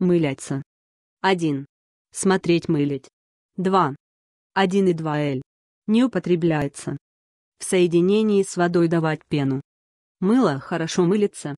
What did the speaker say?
Мыляться. 1. Смотреть мылить. 2. 1 и 2 л. Не употребляется. В соединении с водой давать пену. Мыло хорошо мылится,